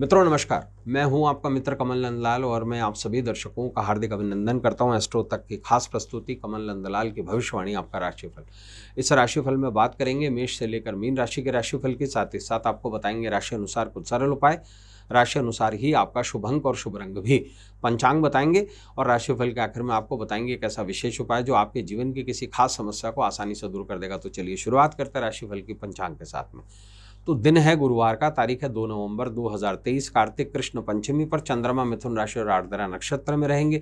मित्रों नमस्कार मैं हूं आपका मित्र कमल नंदलाल और मैं आप सभी दर्शकों का हार्दिक अभिनंदन करता हूं एस्ट्रो तक की खास प्रस्तुति कमल नंदलाल की भविष्यवाणी आपका राशिफल इस राशिफल में बात करेंगे मेष से लेकर मीन राशि के राशिफल के साथ ही साथ आपको बताएंगे राशि अनुसार कुछ सरल उपाय राशि अनुसार ही आपका शुभ अंक और शुभ रंग भी पंचांग बताएंगे और राशिफल के आखिर में आपको बताएंगे एक ऐसा विशेष उपाय जो आपके जीवन की किसी खास समस्या को आसानी से दूर कर देगा तो चलिए शुरुआत करते हैं राशिफल की पंचांग के साथ में तो दिन है गुरुवार का तारीख है 2 नवंबर 2023 कार्तिक कृष्ण पंचमी पर चंद्रमा मिथुन राशि और आर्द्रा नक्षत्र में रहेंगे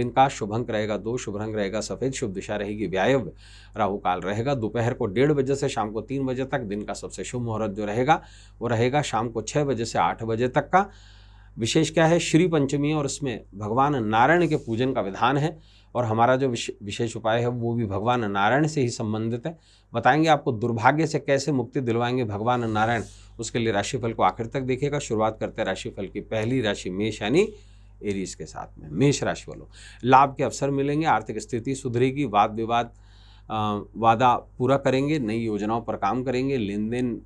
दिन का शुभ अंक रहेगा दो शुभ रंग रहेगा सफ़ेद शुभ दिशा रहेगी व्यायव राहु काल रहेगा दोपहर को डेढ़ बजे से शाम को तीन बजे तक दिन का सबसे शुभ मुहूर्त जो रहेगा वो रहेगा शाम को छः बजे से आठ बजे तक का विशेष क्या है श्री पंचमी और इसमें भगवान नारायण के पूजन का विधान है और हमारा जो विशेष उपाय है वो भी भगवान नारायण से ही संबंधित है बताएंगे आपको दुर्भाग्य से कैसे मुक्ति दिलवाएंगे भगवान नारायण उसके लिए राशिफल को आखिर तक देखेगा शुरुआत करते हैं राशिफल की पहली राशि मेष यानी एरीज के साथ में मेष राशि वालों लाभ के अवसर मिलेंगे आर्थिक स्थिति सुधरेगी वाद विवाद वादा पूरा करेंगे नई योजनाओं पर काम करेंगे लेन देन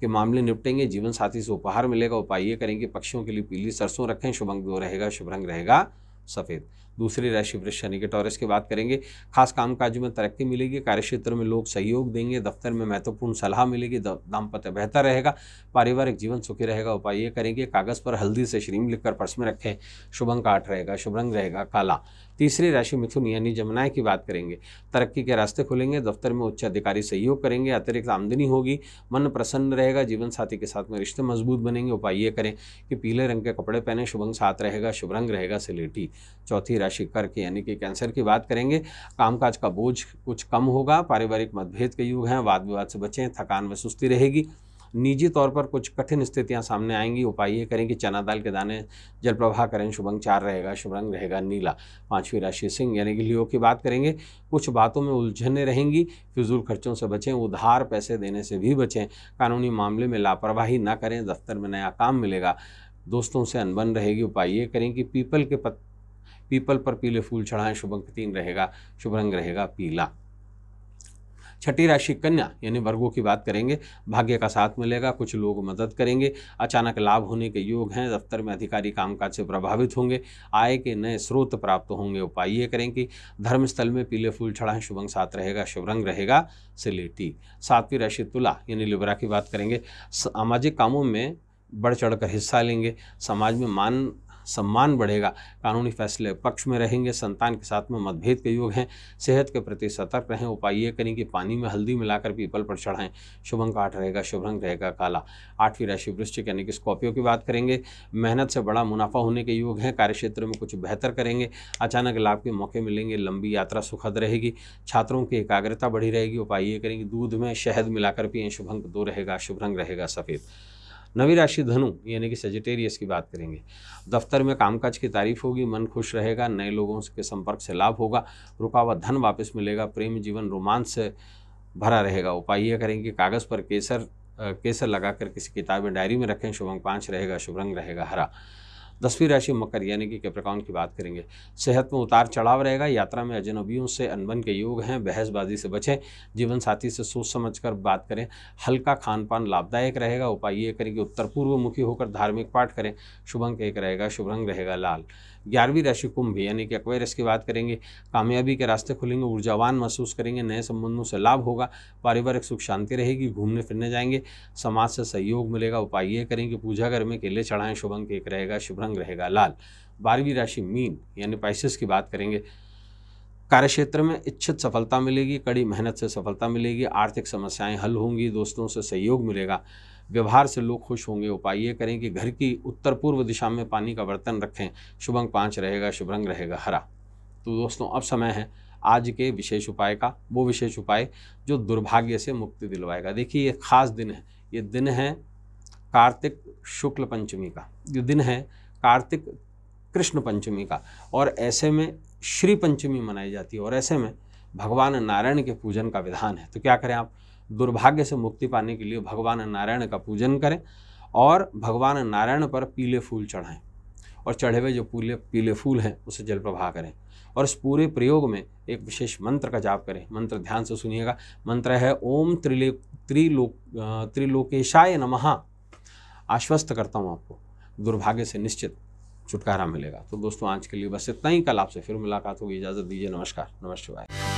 के मामले निपटेंगे जीवन साथी से उपहार मिलेगा उपाय ये करेंगे पक्षियों के लिए पीली सरसों रखें शुभ अंग रहेगा शुभ रंग रहेगा सफ़ेद दूसरी राशि वृक्ष शनि के टॉरस की बात करेंगे खास कामकाज में तरक्की मिलेगी कार्यक्षेत्र में लोग सहयोग देंगे दफ्तर में महत्वपूर्ण सलाह मिलेगी दाम्पत्य बेहतर रहेगा पारिवारिक जीवन सुखी रहेगा उपाय ये करेंगे कागज़ पर हल्दी से श्रीम लिखकर पर्स में रखें शुभ अंक आठ रहेगा शुभ रंग रहेगा काला तीसरी राशि मिथुन यानी जमुनाए की बात करेंगे तरक्की के रास्ते खुलेंगे दफ्तर में उच्च अधिकारी सहयोग करेंगे अतिरिक्त आमदनी होगी मन प्रसन्न रहेगा जीवन साथी के साथ में रिश्ते मजबूत बनेंगे उपाय ये करें कि पीले रंग के कपड़े पहने शुभ अंक साथ रहेगा शुभ रंग रहेगा सिलेटी चौथी राशि शिखर के यानी कि कैंसर की बात करेंगे कामकाज का बोझ कुछ कम होगा पारिवारिक मतभेद के युग हैं वाद विवाद से बचें थकान में सुस्ती रहेगी निजी तौर पर कुछ कठिन स्थितियां सामने आएंगी उपाय ये करें कि चना दाल के दाने जल प्रवाह करें शुभंग चार रहेगा शुभ रंग रहेगा नीला पांचवी राशि सिंह यानी कि लियो की बात करेंगे कुछ बातों में उलझने रहेंगी फिजूल खर्चों से बचें उधार पैसे देने से भी बचें कानूनी मामले में लापरवाही ना करें दफ्तर में नया काम मिलेगा दोस्तों से अनबन रहेगी उपाय ये करें कि पीपल के पत्ते पीपल पर पीले फूल चढ़ाएं शुभ अंक तीन रहेगा शुभ रंग रहेगा पीला छठी राशि कन्या यानी वर्गों की बात करेंगे भाग्य का साथ मिलेगा कुछ लोग मदद करेंगे अचानक लाभ होने के योग हैं दफ्तर में अधिकारी कामकाज से प्रभावित होंगे आय के नए स्रोत प्राप्त होंगे उपाय ये करें कि धर्मस्थल में पीले फूल चढ़ाएं शुभंग साथ रहेगा शुभ रंग रहेगा सिलेटी सातवीं राशि तुला यानी लिबरा की बात करेंगे सामाजिक कामों में बढ़ चढ़ कर हिस्सा लेंगे समाज में मान सम्मान बढ़ेगा कानूनी फैसले पक्ष में रहेंगे संतान के साथ में मतभेद के योग हैं सेहत के प्रति सतर्क रहें उपाय ये करें कि पानी में हल्दी मिलाकर पीपल पर चढ़ाएं शुभ अंक आठ रहेगा शुभ रंग रहेगा काला आठवीं राशि वृश्चिक यानी कि स्कॉर्पियो की बात करेंगे मेहनत से बड़ा मुनाफा होने के योग हैं कार्यक्षेत्र में कुछ बेहतर करेंगे अचानक लाभ के मौके मिलेंगे लंबी यात्रा सुखद रहेगी छात्रों की एकाग्रता बढ़ी रहेगी उपाय ये करेंगे दूध में शहद मिलाकर पिए शुभ अंक दो रहेगा शुभ रंग रहेगा सफ़ेद नवी राशि धनु यानी कि सेजिटेरियस की बात करेंगे दफ्तर में कामकाज की तारीफ होगी मन खुश रहेगा नए लोगों के संपर्क से लाभ होगा रुका हुआ धन वापस मिलेगा प्रेम जीवन रोमांस से भरा रहेगा उपाय यह करें कि कागज़ पर केसर केसर लगाकर किसी किताब में डायरी में रखें शुभ अंक पाँच रहेगा शुभ रंग रहेगा हरा दसवीं राशि मकर यानी कि कैप्रिकॉन की बात करेंगे सेहत में उतार चढ़ाव रहेगा यात्रा में अजनबियों से अनबन के योग हैं बहसबाजी से बचें जीवन साथी से सोच समझ कर बात करें हल्का खान पान लाभदायक रहेगा उपाय ये करें कि उत्तर पूर्व मुखी होकर धार्मिक पाठ करें शुभ अंक एक रहेगा शुभ रंग रहेगा लाल ग्यारहवीं राशि कुंभ यानी कि अक्वेरस की बात करेंगे कामयाबी के रास्ते खुलेंगे ऊर्जावान महसूस करेंगे नए संबंधों से लाभ होगा पारिवारिक सुख शांति रहेगी घूमने फिरने जाएंगे समाज से सहयोग मिलेगा उपाय ये करेंगे पूजा घर में केले चढ़ाएं शुभ अंक एक रहेगा शुभ रंग रहेगा लाल बारहवीं राशि मीन यानी पाइसिस की बात करेंगे कार्यक्षेत्र में इच्छित सफलता मिलेगी कड़ी मेहनत से सफलता मिलेगी आर्थिक समस्याएं हल होंगी दोस्तों से सहयोग मिलेगा व्यवहार से लोग खुश होंगे उपाय ये करें कि घर की उत्तर पूर्व दिशा में पानी का बर्तन रखें शुभ अंक पाँच रहेगा शुभ रंग रहेगा हरा तो दोस्तों अब समय है आज के विशेष उपाय का वो विशेष उपाय जो दुर्भाग्य से मुक्ति दिलवाएगा देखिए ये खास दिन है ये दिन है कार्तिक शुक्ल पंचमी का ये दिन है कार्तिक कृष्ण पंचमी का और ऐसे में श्री पंचमी मनाई जाती है और ऐसे में भगवान नारायण के पूजन का विधान है तो क्या करें आप दुर्भाग्य से मुक्ति पाने के लिए भगवान नारायण का पूजन करें और भगवान नारायण पर पीले फूल चढ़ाएं और चढ़े हुए जो पीले पीले फूल हैं उसे जल प्रवाह करें और इस पूरे प्रयोग में एक विशेष मंत्र का जाप करें मंत्र ध्यान से सुनिएगा मंत्र है ओम त्रिले त्रिलोक त्रिलोकेशाय नमः आश्वस्त करता हूँ आपको दुर्भाग्य से निश्चित छुटकारा मिलेगा तो दोस्तों आज के लिए बस इतना ही कल आपसे फिर मुलाकात होगी इजाज़त दीजिए नमस्कार नमस्ते भाई